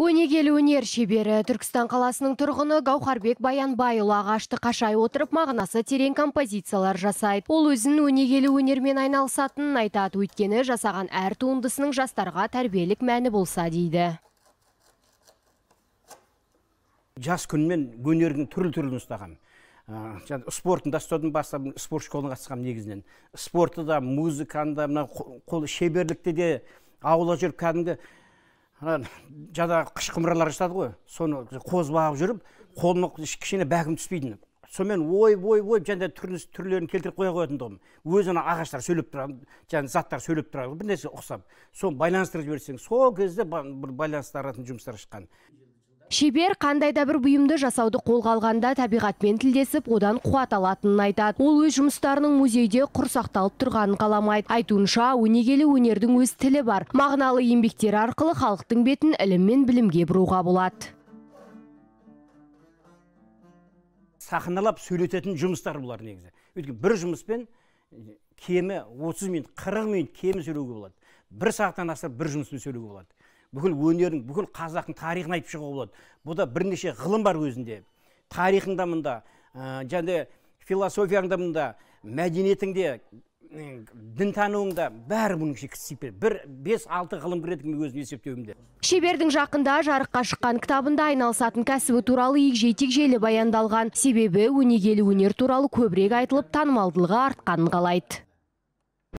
Өнегелі өнер шебері Түркістан қаласының тұрғыны баян Баянбайұлы ағашты қашай отырып мағынасы терең композициялар жасайды. Ол өзін өнегелі өнермен айналысатынын айтады, өйткені жасаған әр туындысының жастарға тәрбиелік мәні болса дейді. Жас күнмен өнердің түрлі-түрлін ұстағам. спортын да ұстадым бастап спорт школына қатысқам негізінен спортты да музыканы да қол шеберлікті де ауыла жүріп ана жаңағы қыш құмыралар жасады ғой соны бағып жүріп қолыма кішкене бәгім түспейтін сонымен ой, ой, ой, жаңағыдай түрлерін келтіріп қоя қоятын тұғым өзі ана ағаштар сөйлеп тұрады жаңағы заттар сөйлеп тұрады бір нәрсе ұқсап соны байланыстырып жіберсең сол кезде бір байланыстыратын жұмыстар шыққан шебер қандай да бір бұйымды жасауды қолғалғанда алғанда табиғатпен тілдесіп одан қуат алатынын айтады ол өз жұмыстарының музейде құрсақталып тұрғанын қаламайды айтуынша өнегелі өнердің өз тілі бар мағыналы еңбектері арқылы халықтың бетін ілім білімге бұруға болады сахналап сөйлететін жұмыстар бұлар негізі өйткені бір жұмыспен кемі 30 минут 40 минут кемі сөйлеуге болады бір сағаттан аса бір жұмыспен сөйлеуге болады бүкіл өнерің бүкіл қазақтың тарихын айтып шығуға болады бұда бірнеше ғылым бар өзінде тарихың да мында ә, және философияң да мында мәдениетің де да бәрі бұның ішіне кісіп бір бес алты ғылым кіреді мен өзім есептеуімде шебердің жақында жарыққа шыққан кітабында айналысатын кәсібі туралы егжей тегжейлі баяндалған себебі өнегелі өнер туралы көбірек айтылып танымалдылығы артқанын қалайды